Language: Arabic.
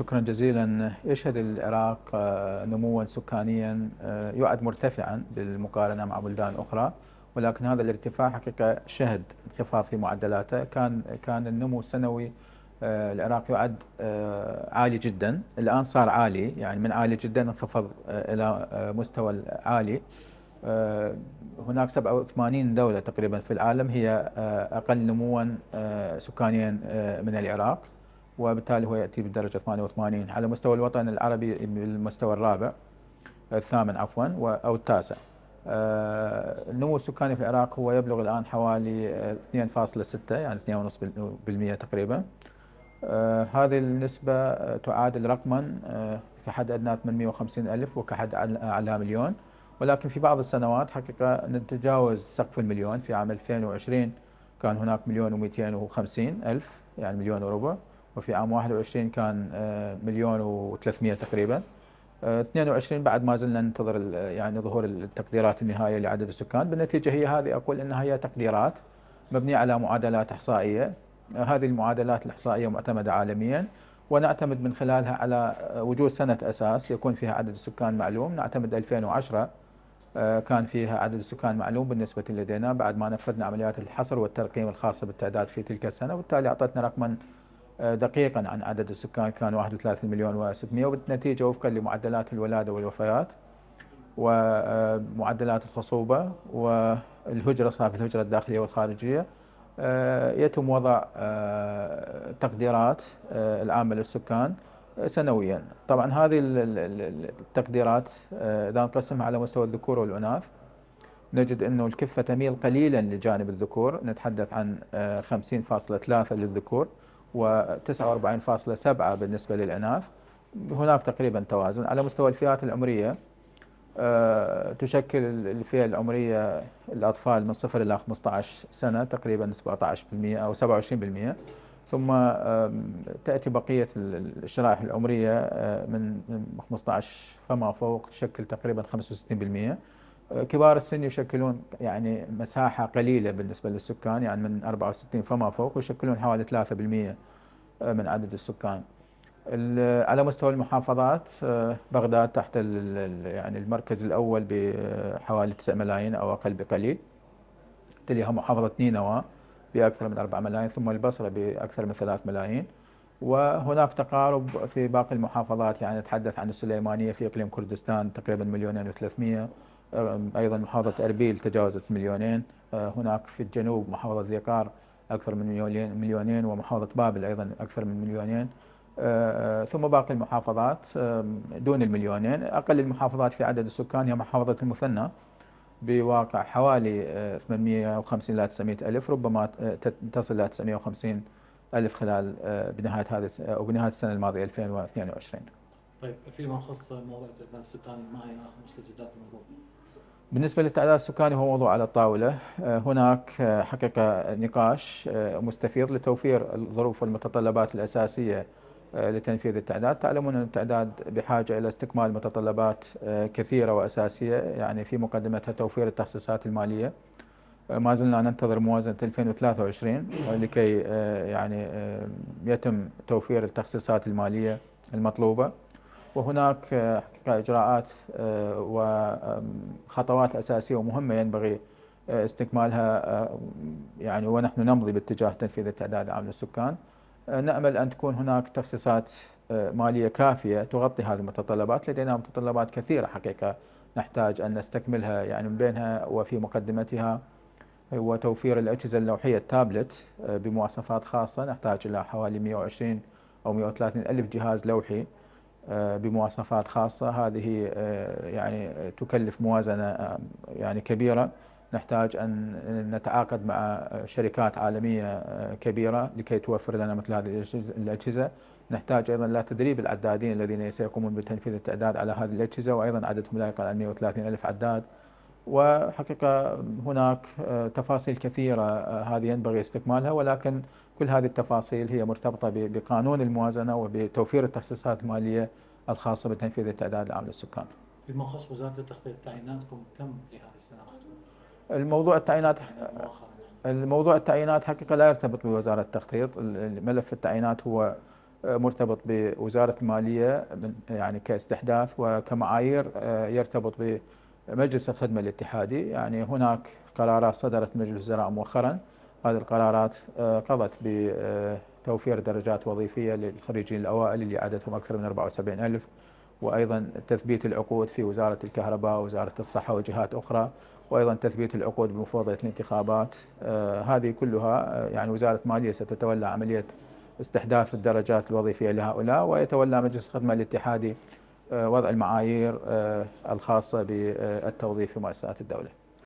شكرا جزيلا يشهد العراق آه، نموا سكانيا آه، يعد مرتفعا بالمقارنه مع بلدان اخرى ولكن هذا الارتفاع حقيقه شهد انخفاض في معدلاته كان كان النمو السنوي آه، العراق يعد عالي جدا الان صار عالي يعني من عالي جدا انخفض الى مستوى عالي هناك 87 دولة تقريبا في العالم هي أقل نموا سكانيا من العراق وبالتالي هو يأتي بالدرجة 88 على مستوى الوطن العربي بالمستوى الرابع الثامن عفوا أو التاسع آه، النمو السكاني في العراق هو يبلغ الآن حوالي 2.6 آه، يعني 2.5% تقريبا آه، هذه النسبة تعادل رقما كحد أدنى 850 ألف وكحد أعلى مليون ولكن في بعض السنوات حقيقة نتجاوز سقف المليون في عام 2020 كان هناك مليون و250 ألف يعني مليون وربع وفي عام 21 كان آه، مليون و300 تقريبا 22 آه، بعد ما زلنا ننتظر يعني ظهور التقديرات النهائيه لعدد السكان بالنتيجه هي هذه اقول انها هي تقديرات مبنيه على معادلات احصائيه آه، هذه المعادلات الاحصائيه معتمده عالميا ونعتمد من خلالها على وجود سنه اساس يكون فيها عدد السكان معلوم نعتمد 2010 كان فيها عدد السكان معلوم بالنسبة لدينا بعد ما نفذنا عمليات الحصر والترقيم الخاصة بالتعداد في تلك السنة وبالتالي أعطتنا رقما آه، دقيقا عن عدد السكان كان 31 مليون و600 وبالنتيجه وفقا لمعدلات الولاده والوفيات ومعدلات الخصوبه والهجره صافي الهجره الداخليه والخارجيه آه، يتم وضع آه، تقديرات العامه للسكان سنويا طبعا هذه التقديرات اذا نقسمها على مستوى الذكور والاناث نجد انه الكفه تميل قليلا لجانب الذكور نتحدث عن 50.3 للذكور و49.7 بالنسبة للإناث هناك تقريبا توازن على مستوى الفئات العمرية آه، تشكل الفئة العمرية الأطفال من 0 إلى 15 سنة تقريبا 17% أو 27% ثم تأتي بقية الشرائح العمرية آه، من 15 فما فوق تشكل تقريبا 65% كبار السن يشكلون يعني مساحة قليلة بالنسبة للسكان يعني من 64 فما فوق يشكلون حوالي 3% من عدد السكان على مستوى المحافظات آه، بغداد تحت يعني المركز الأول بحوالي 9 ملايين أو أقل بقليل تليها محافظة نينوى بأكثر من 4 ملايين ثم البصرة بأكثر من 3 ملايين وهناك تقارب في باقي المحافظات يعني نتحدث عن السليمانية في إقليم كردستان تقريبا مليونين وثلاثمية أيضا محافظة أربيل تجاوزت مليونين أه، هناك في الجنوب محافظة ذيقار أكثر من مليونين ومحافظة بابل أيضا أكثر من مليونين أه، أه، ثم باقي المحافظات دون المليونين أقل المحافظات في عدد السكان هي محافظة المثنى بواقع حوالي 850 إلى 900 ألف ربما تصل إلى 950 ألف خلال بنهاية هذه أو بنهاية السنة الماضية 2022 طيب فيما يخص موضوع البنك السكان ما هي اخر مستجدات الموضوع؟ بالنسبة للتعداد السكاني هو موضوع على الطاولة آه، هناك آه، حقيقة نقاش آه، مستفير لتوفير الظروف والمتطلبات الأساسية لتنفيذ التعداد تعلمون أن التعداد بحاجة إلى استكمال متطلبات كثيرة وأساسية يعني في مقدمتها توفير التخصيصات المالية ما زلنا ننتظر موازنة 2023 لكي يعني يتم توفير التخصيصات المالية المطلوبة وهناك آه، حقيقة إجراءات آه، وخطوات أساسية ومهمة ينبغي آه، استكمالها يعني ونحن نمضي باتجاه تنفيذ التعداد العام للسكان نأمل أن تكون هناك تخصيصات مالية كافية تغطي هذه المتطلبات لدينا متطلبات كثيرة حقيقة نحتاج أن نستكملها يعني من بينها وفي مقدمتها هو توفير الأجهزة اللوحية التابلت بمواصفات خاصة نحتاج إلى حوالي 120 أو 130 ألف جهاز لوحي آه، بمواصفات خاصة هذه آه، يعني تكلف موازنة آه، يعني كبيرة نحتاج أن نتعاقد مع شركات عالمية كبيرة لكي توفر لنا مثل هذه الأجهزة نحتاج أيضا إلى تدريب العدادين الذين سيقومون بتنفيذ التعداد على هذه الأجهزة وأيضا عددهم لا يقل عن 130 ألف عداد وحقيقة هناك تفاصيل كثيرة هذه ينبغي استكمالها ولكن كل هذه التفاصيل هي مرتبطة بقانون الموازنة وبتوفير التخصيصات المالية الخاصة بتنفيذ التعداد العام للسكان فيما يخص وزارة التخطيط تعييناتكم كم لهذه السنة الموضوع التعيينات يعني يعني. الموضوع التعيينات حقيقة لا يرتبط بوزارة التخطيط ملف التعيينات هو آه، مرتبط بوزارة المالية يعني كاستحداث وكمعايير آه، يرتبط بمجلس الخدمة الاتحادي يعني هناك قرارات صدرت مجلس الوزراء مؤخرا هذه القرارات آه، قضت بتوفير درجات وظيفية للخريجين الأوائل اللي عددهم أكثر من 74 ألف وأيضا تثبيت العقود في وزارة الكهرباء وزارة الصحة وجهات أخرى وأيضا تثبيت العقود بمفوضية الانتخابات آه، هذه كلها آه، يعني وزارة مالية ستتولى عملية استحداث الدرجات الوظيفية لهؤلاء ويتولى مجلس الخدمة الاتحادي وضع المعايير الخاصة بالتوظيف في مؤسسات الدولة